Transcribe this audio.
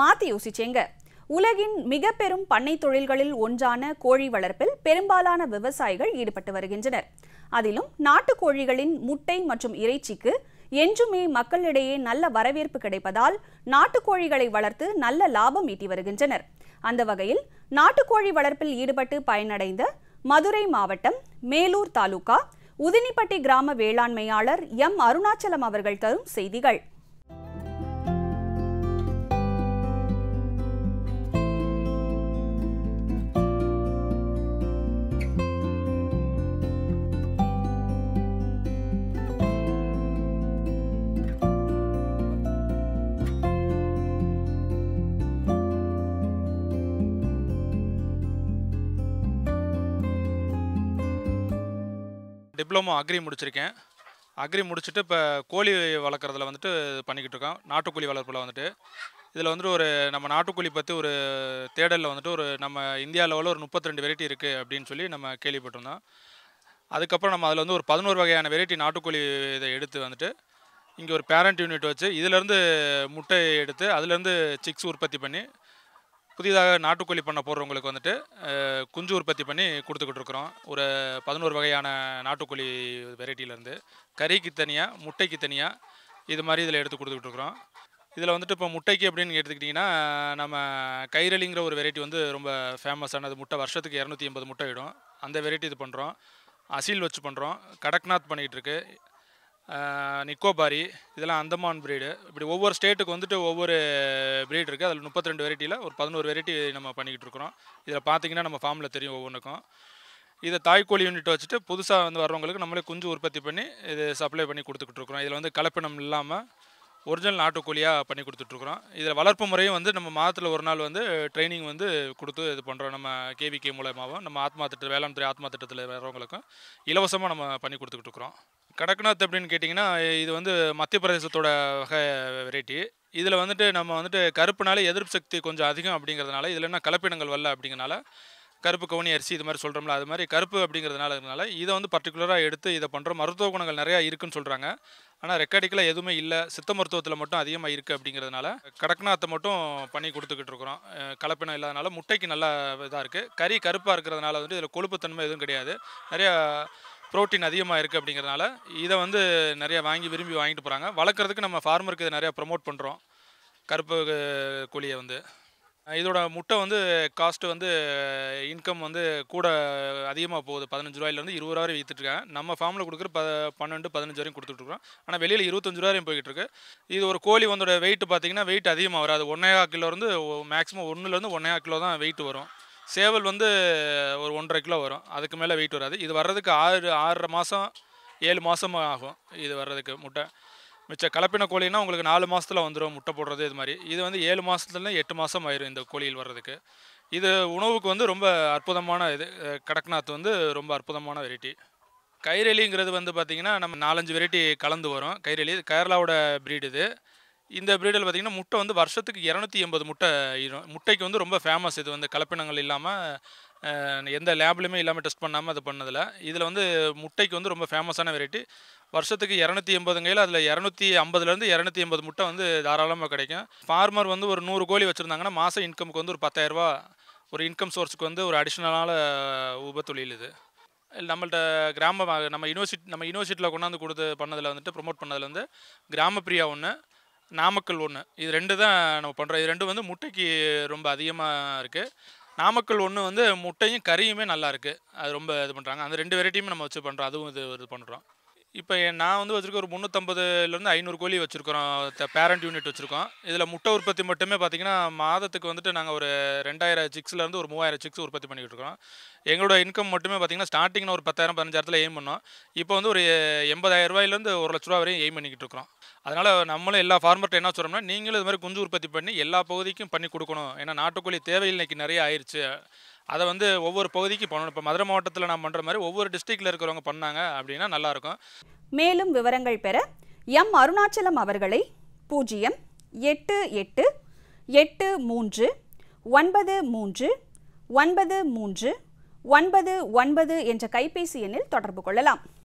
மாத்தி யோசிச்சேங்க உலகின் மிக பெரும் பண்ணை தொழில்களில் ஒன்றான கோழி வளர்ப்பில் பெரும்பாலான விவசாயிகள் ஈடுபட்டு வருகின்றனர் அதிலும் நாட்டுக்கோழிகளின் முட்டை மற்றும் இறைச்சிக்கு என்றுமே மக்களிடையே நல்ல வரவேற்பு கிடைப்பதால் நாட்டுக்கோழிகளை வளர்த்து நல்ல லாபம் ஈட்டி வருகின்றனர் அந்த வகையில் நாட்டுக்கோழி வளர்ப்பில் ஈடுபட்டு பயனடைந்த மதுரை மாவட்டம் மேலூர் தாலுகா உதினிப்பட்டி கிராம வேளாண்மையாளர் எம் அருணாச்சலம் அவர்கள் தரும் செய்திகள் டிப்ளமோ அக்ரி முடிச்சிருக்கேன் அக்ரி முடிச்சுட்டு இப்போ கோழி வளர்க்குறதுல வந்துட்டு பண்ணிக்கிட்டு இருக்கோம் நாட்டுக்கோழி வளர்ப்பில் வந்துட்டு இதில் வந்துட்டு ஒரு நம்ம நாட்டுக்கோழி பற்றி ஒரு தேடலில் வந்துட்டு ஒரு நம்ம இந்தியா லெவலில் ஒரு முப்பத்தி ரெண்டு வெரைட்டி இருக்குது அப்படின்னு சொல்லி நம்ம கேள்விப்பட்டிருந்தோம் அதுக்கப்புறம் நம்ம அதில் வந்து ஒரு பதினோரு வகையான வெரைட்டி நாட்டுக்கோழி இதை எடுத்து வந்துட்டு இங்கே ஒரு பேரண்ட் யூனிட் வச்சு இதிலேருந்து முட்டை எடுத்து அதுலேருந்து சிக்ஸ் உற்பத்தி பண்ணி புதிதாக நாட்டுக்கோழி பண்ண போடுறவங்களுக்கு வந்துட்டு குஞ்சு உற்பத்தி பண்ணி கொடுத்துக்கிட்டு இருக்கிறோம் ஒரு பதினோரு வகையான நாட்டுக்கோழி வெரைட்டியிலேருந்து கறிக்கு தனியாக முட்டைக்கு தனியாக இது மாதிரி இதில் எடுத்து கொடுத்துக்கிட்டு இருக்கிறோம் இதில் வந்துட்டு இப்போ முட்டைக்கு அப்படின்னு எடுத்துக்கிட்டிங்கன்னா நம்ம கைரளிங்கிற ஒரு வெரைட்டி வந்து ரொம்ப ஃபேமஸானது முட்டை வருஷத்துக்கு இரநூத்தி ஐம்பது முட்டை இடும் அந்த வெரைட்டி இது பண்ணுறோம் அசில் வச்சு பண்ணுறோம் கடக்நாத் பண்ணிகிட்டு இருக்குது நிக்கோபாரி இதெல்லாம் அந்தமான் ப்ரீடு இப்படி ஒவ்வொரு ஸ்டேட்டுக்கு வந்துட்டு ஒவ்வொரு ப்ரீட் இருக்குது அதில் முப்பத்தி ரெண்டு வெரைட்டியில் ஒரு பதினோரு வெரைட்டி நம்ம பண்ணிக்கிட்டு இருக்கிறோம் இதில் பார்த்தீங்கன்னா நம்ம ஃபார்மில் தெரியும் ஒவ்வொன்றுக்கும் இதை தாய்க்கோழி யூனிட் வச்சுட்டு புதுசாக வந்து வர்றவங்களுக்கு நம்மளே குஞ்சு உற்பத்தி பண்ணி இது சப்ளை பண்ணி கொடுத்துக்கிட்டு இருக்கிறோம் இதில் வந்து கலப்பினம் இல்லாமல் ஒரிஜினல் நாட்டுக்கோழியாக பண்ணி கொடுத்துட்ருக்குறோம் இதில் வளர்ப்பு முறையும் வந்து நம்ம மாதத்தில் ஒரு நாள் வந்து ட்ரைனிங் வந்து கொடுத்து இது பண்ணுறோம் நம்ம கேவிகே மூலயமாகவும் நம்ம ஆத்மா திட்டம் வேளாண் துறை ஆத்மா திட்டத்தில் வர்றவங்களுக்கும் இலவசமாக நம்ம பண்ணி கொடுத்துக்கிட்டு இருக்கிறோம் கடக்நாத் அப்படின்னு கேட்டிங்கன்னா இது வந்து மத்திய பிரதேசத்தோட வகை வெரைட்டி இதில் வந்துட்டு நம்ம வந்துட்டு கருப்புனால எதிர்ப்பு சக்தி கொஞ்சம் அதிகம் அப்படிங்கிறதுனால இதில் என்ன கலப்பினங்கள் வரல அப்படிங்கிறனால கருப்பு கவுனி அரிசி இது மாதிரி சொல்கிறோம்ல அது மாதிரி கருப்பு அப்படிங்கிறதுனால இருந்தனால இதை வந்து பர்டிகுலராக எடுத்து இதை பண்ணுற மருத்துவ குணங்கள் நிறையா இருக்குன்னு சொல்கிறாங்க ஆனால் ரெக்கார்டிக்கில் எதுவுமே இல்லை சித்த மருத்துவத்தில் மட்டும் அதிகமாக இருக்குது அப்படிங்கிறதுனால கடக்நாத்தை மட்டும் பண்ணி கொடுத்துக்கிட்டு இருக்கிறோம் கலப்பினம் இல்லாதனால முட்டைக்கு நல்லா இதாக இருக்குது கறி கருப்பாக இருக்கிறதுனால வந்து இதில் கொழுப்புத்தன்மை எதுவும் கிடையாது நிறையா ப்ரோட்டீன் அதிகமாக இருக்குது அப்படிங்கிறதுனால இதை வந்து நிறையா வாங்கி விரும்பி வாங்கிட்டு போகிறாங்க வளர்க்குறதுக்கு நம்ம ஃபார்மருக்கு இதை நிறையா ப்ரொமோட் பண்ணுறோம் கருப்பு கோழியை வந்து இதோட முட்டை வந்து காஸ்ட்டு வந்து இன்கம் வந்து கூட அதிகமாக போகுது பதினஞ்சு ரூபாயிலேருந்து இருபது ரூபா வரை நம்ம ஃபார்மில் கொடுக்குற ப பன்னெண்டு பதினஞ்சு வரையும் கொடுத்துட்ருக்குறோம் ஆனால் வெளியில் இருபத்தஞ்சு ரூபாயும் போய்கிட்டு இது ஒரு கோழி வந்தோட வெயிட்டு பார்த்திங்கன்னா வெயிட் அதிகமாக வராது ஒன்றே கிலோலேருந்து மேக்ஸிமம் ஒன்றுலேருந்து ஒன்றே கிலோ தான் வெயிட் வரும் சேவல் வந்து ஒரு ஒன்றரை கிலோ வரும் அதுக்கு மேலே வெயிட் வராது இது வர்றதுக்கு ஆறு ஆறரை மாதம் ஏழு மாதம் ஆகும் இது வர்றதுக்கு முட்டை மிச்ச கலப்பின கோழின்னா உங்களுக்கு நாலு மாதத்தில் வந்துடும் முட்டை போடுறது இது மாதிரி இது வந்து ஏழு மாதத்துல எட்டு மாதம் ஆயிரும் இந்த கோழியில் வர்றதுக்கு இது உணவுக்கு வந்து ரொம்ப அற்புதமான இது கடக்நாத் வந்து ரொம்ப அற்புதமான வெரைட்டி கைரளிங்கிறது வந்து பார்த்திங்கன்னா நம்ம நாலஞ்சு வெரைட்டி கலந்து வரும் கைரளி கேரளாவோட ப்ரீடு இது இந்த ப்ரீடல் பார்த்திங்கன்னா முட்டை வந்து வருஷத்துக்கு இரநூத்தி எண்பது முட்டை முட்டைக்கு வந்து ரொம்ப ஃபேமஸ் இது வந்து கலப்பினங்கள் இல்லாமல் எந்த லேப்லையுமே இல்லாமல் டெஸ்ட் பண்ணாமல் அது பண்ணதில் இதில் வந்து முட்டைக்கு வந்து ரொம்ப ஃபேமஸான வெரைட்டி வருஷத்துக்கு இரநூத்தி எண்பதுங்கையில் அதில் இரநூத்தி ஐம்பதுலேருந்து இரநூத்தி எண்பது முட்டை வந்து தாராளமாக கிடைக்கும் ஃபார்மர் வந்து ஒரு நூறு கோழி வச்சுருந்தாங்கன்னா மாதம் இன்கமுக்கு வந்து ஒரு பத்தாயிரரூபா ஒரு இன்கம் சோர்ஸுக்கு வந்து ஒரு அடிஷ்னலான உபத்தொழில் இது நம்மள்ட்ட கிராம நம்ம யூனிவர்சிட்டி நம்ம யூனிவர்சிட்டியில் கொண்டாந்து கொடுத்து பண்ணதில் வந்துட்டு ப்ரொமோட் பண்ணதில் வந்து கிராமப்பிரியா ஒன்று நாமக்கல் ஒன்று இது ரெண்டு தான் நம்ம பண்ணுறோம் இது ரெண்டு வந்து முட்டைக்கு ரொம்ப அதிகமாக இருக்குது நாமக்கல் ஒன்று வந்து முட்டையும் கறியுமே நல்லா இருக்குது அது ரொம்ப இது பண்ணுறாங்க அந்த ரெண்டு வெரைட்டியுமே நம்ம வச்சு பண்ணுறோம் அதுவும் இது இது பண்ணுறோம் இப்போ நான் வந்து வச்சுருக்க ஒரு முந்நூற்றம்பதுலேருந்து ஐநூறு கோழி வச்சுருக்கோம் பேரண்ட் யூனிட் வச்சுருக்கோம் இதில் முட்டை உற்பத்தி மட்டுமே பார்த்திங்கன்னா மாதத்துக்கு வந்துட்டு நாங்கள் ஒரு ரெண்டாயிரம் சிக்ஸ்லேருந்து ஒரு மூவாயிரம் சிக்ஸ் உற்பத்தி பண்ணிக்கிட்டு இருக்கோம் எங்களோட இன்கம் மட்டுமே பார்த்திங்கன்னா ஸ்டார்டிங்கில் ஒரு பத்தாயிரம் பதினஞ்சாயிரத்தில் எய்ம் பண்ணோம் இப்போ வந்து ஒரு எண்பதாயிரம் ரூபாயிலேருந்து ஒரு லட்ச ரூபா வரையும் எய்ம் பண்ணிக்கிட்டு இருக்கிறோம் அதனால் நம்மளும் எல்லா ஃபார்மர்ட்டும் என்ன சொல்கிறோம்னா நீங்களும் இது மாதிரி குஞ்சு உற்பத்தி பண்ணி எல்லா பகுதிக்கும் பண்ணி கொடுக்கணும் ஏன்னா நாட்டுக்கோழி தேவை இன்றைக்கி நிறைய ஆயிடுச்சு அதை வந்து ஒவ்வொரு பகுதிக்கு பண்ணணும் இப்போ மதுரை மாவட்டத்தில் நான் பண்ணுற மாதிரி ஒவ்வொரு டிஸ்ட்ரிக்டில் இருக்கிறவங்க பண்ணாங்க அப்படின்னா நல்லாயிருக்கும் மேலும் விவரங்கள் பெற எம் அருணாச்சலம் அவர்களை பூஜ்ஜியம் எட்டு எட்டு எட்டு மூன்று ஒன்பது மூன்று ஒன்பது மூன்று ஒன்பது ஒன்பது என்ற கைபேசி எண்ணில் தொடர்பு கொள்ளலாம்